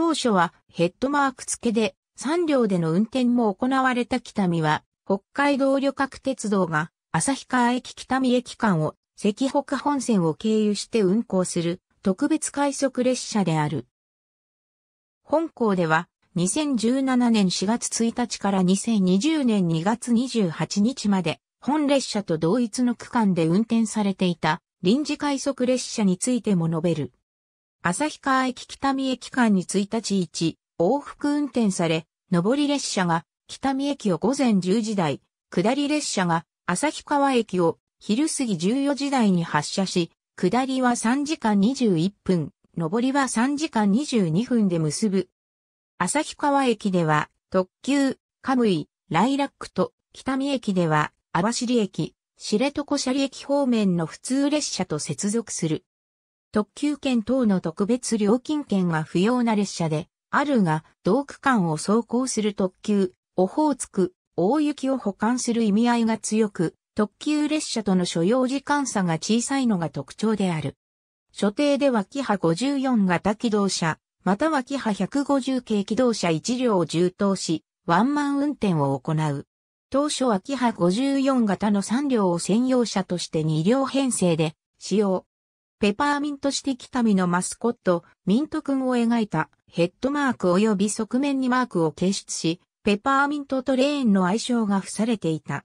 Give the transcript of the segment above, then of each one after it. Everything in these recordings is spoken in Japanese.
当初はヘッドマーク付けで3両での運転も行われた北見は、北海道旅客鉄道が旭川駅北見駅間を赤北本線を経由して運行する特別快速列車である。本校では2017年4月1日から2020年2月28日まで本列車と同一の区間で運転されていた臨時快速列車についても述べる。旭川駅北見駅間に1日1往復運転され、上り列車が北見駅を午前10時台、下り列車が旭川駅を昼過ぎ14時台に発車し、下りは3時間21分、上りは3時間22分で結ぶ。旭川駅では特急、カムイ、ライラックと、北見駅では網走駅、知床斜里駅方面の普通列車と接続する。特急券等の特別料金券は不要な列車で、あるが、同区間を走行する特急、オホーツク、大雪を保管する意味合いが強く、特急列車との所要時間差が小さいのが特徴である。所定ではキハ54型機動車、またはキハ150系機動車1両を充当し、ワンマン運転を行う。当初はキハ54型の3両を専用車として2両編成で使用。ペパーミントシティ北見のマスコット、ミントくんを描いたヘッドマーク及び側面にマークを掲出し、ペパーミントとレーンの愛称が付されていた。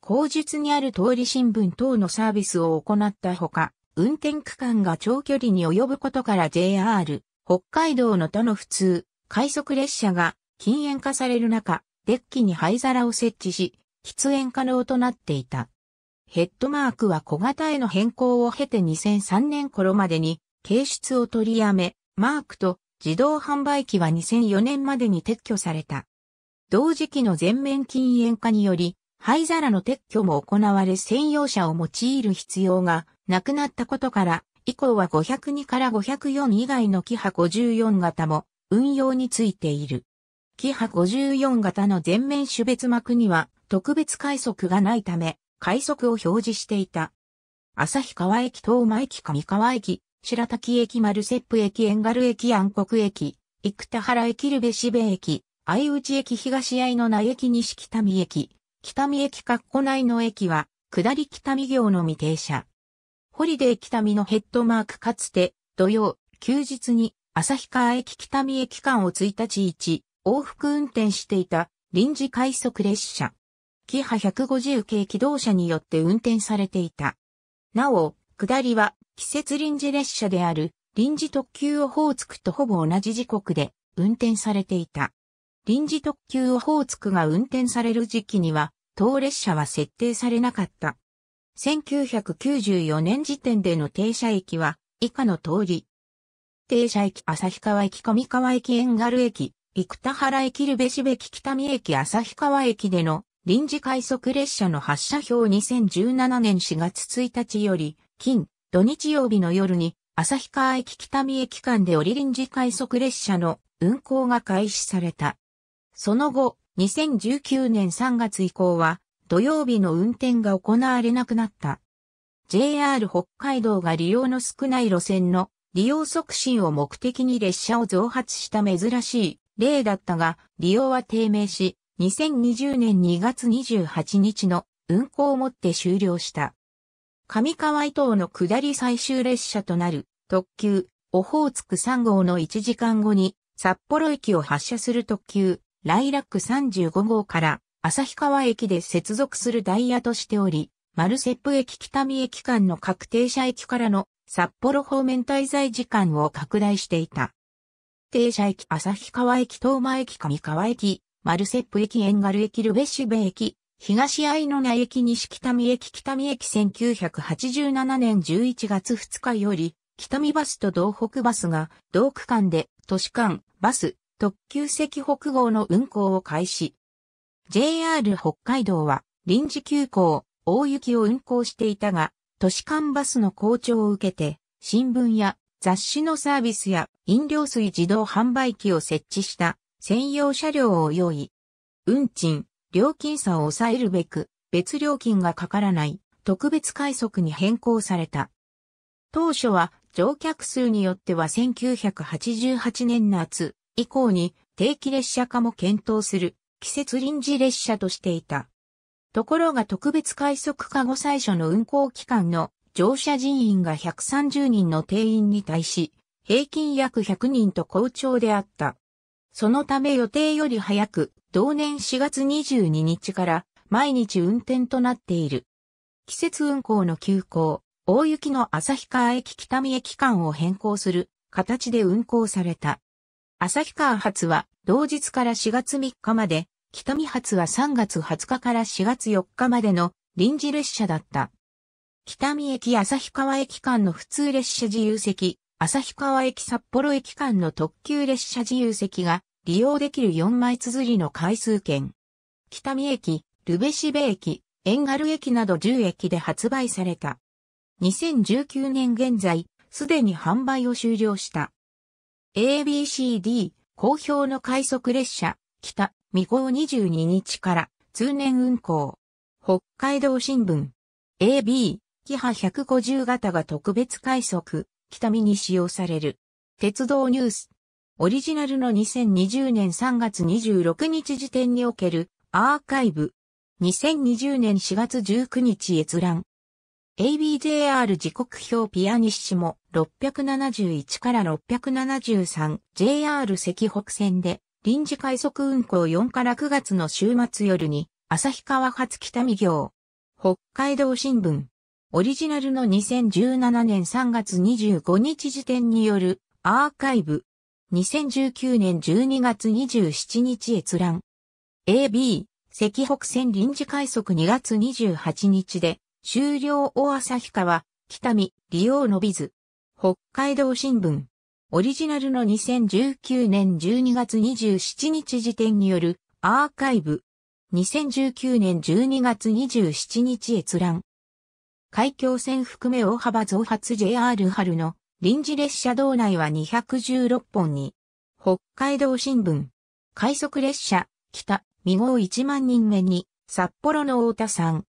口述にある通り新聞等のサービスを行ったほか、運転区間が長距離に及ぶことから JR、北海道の他の普通、快速列車が禁煙化される中、デッキに灰皿を設置し、喫煙可能となっていた。ヘッドマークは小型への変更を経て2003年頃までに、形出を取りやめ、マークと自動販売機は2004年までに撤去された。同時期の全面禁煙化により、灰皿の撤去も行われ専用車を用いる必要がなくなったことから、以降は502から504以外のキハ54型も運用についている。キハ54型の全面種別膜には特別快速がないため、快速を表示していた。旭川駅、東間駅、上川駅、白滝駅、丸セップ駅、遠軽駅、暗黒駅、生田原駅、ルベシベ駅、相内駅、東愛の名駅、西北見駅、北見駅、括弧内の駅は、下り北見行の未停車。ホリデー北見のヘッドマークかつて、土曜、休日に、旭川駅北見駅間を1日1往復運転していた臨時快速列車。キハ150系機動車によって運転されていた。なお、下りは季節臨時列車である臨時特急オホーツクとほぼ同じ時刻で運転されていた。臨時特急オホーツクが運転される時期には当列車は設定されなかった。1994年時点での停車駅は以下の通り。停車駅旭川駅上川駅遠軽駅、生田原駅ルベシベき北見駅旭川駅での臨時快速列車の発車表2017年4月1日より、金、土日曜日の夜に、旭川駅北見駅間で折り臨時快速列車の運行が開始された。その後、2019年3月以降は、土曜日の運転が行われなくなった。JR 北海道が利用の少ない路線の利用促進を目的に列車を増発した珍しい例だったが、利用は低迷し、2020年2月28日の運行をもって終了した。上川伊東の下り最終列車となる特急オホーツク3号の1時間後に札幌駅を発車する特急ライラック35号から旭川駅で接続するダイヤとしており、マルセップ駅北見駅間の確定車駅からの札幌方面滞在時間を拡大していた。停車駅旭川駅東間駅上川駅マルセップ駅エンガル駅ルベッシュベ駅、東アイノナ駅西北見駅北見駅1987年11月2日より、北見バスと道北バスが、同区間で、都市間、バス、特急席北号の運行を開始。JR 北海道は、臨時休校、大雪を運行していたが、都市間バスの好調を受けて、新聞や雑誌のサービスや飲料水自動販売機を設置した専用車両を用意。運賃、料金差を抑えるべく、別料金がかからない特別快速に変更された。当初は乗客数によっては1988年夏以降に定期列車化も検討する季節臨時列車としていた。ところが特別快速化後最初の運行期間の乗車人員が130人の定員に対し、平均約100人と好調であった。そのため予定より早く、同年4月22日から毎日運転となっている。季節運行の急行、大雪の旭川駅北見駅間を変更する形で運行された。旭川発は同日から4月3日まで、北見発は3月20日から4月4日までの臨時列車だった。北見駅旭川駅間の普通列車自由席、旭川駅札幌駅間の特急列車自由席が利用できる4枚綴りの回数券。北見駅、ルベシベ駅、エンガル駅など10駅で発売された。2019年現在、すでに販売を終了した。ABCD、好評の快速列車、北、未号22日から通年運行。北海道新聞。AB、キハ150型が特別快速、北見に使用される。鉄道ニュース。オリジナルの2020年3月26日時点におけるアーカイブ。2020年4月19日閲覧。ABJR 時刻表ピアニッシモ671から 673JR 赤北線で臨時快速運行4から9月の週末夜に旭川発北見行北海道新聞オリジナルの2017年3月25日時点によるアーカイブ2019年12月27日閲覧。AB、赤北線臨時快速2月28日で、終了大旭川、北見、利用伸びず。北海道新聞。オリジナルの2019年12月27日時点によるアーカイブ。2019年12月27日閲覧。海峡線含め大幅増発 JR 春の臨時列車道内は216本に、北海道新聞、快速列車、北、未号1万人目に、札幌の太田さん、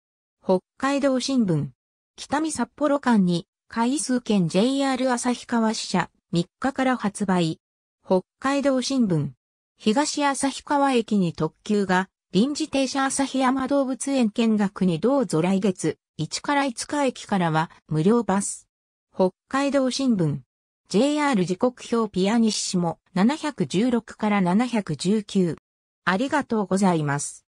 北海道新聞、北見札幌間に、回数券 JR 旭川支社、3日から発売。北海道新聞、東旭川駅に特急が、臨時停車旭山動物園見学にどうぞ来月、1から5日駅からは無料バス。北海道新聞。JR 時刻表ピアニッシモ716から719。ありがとうございます。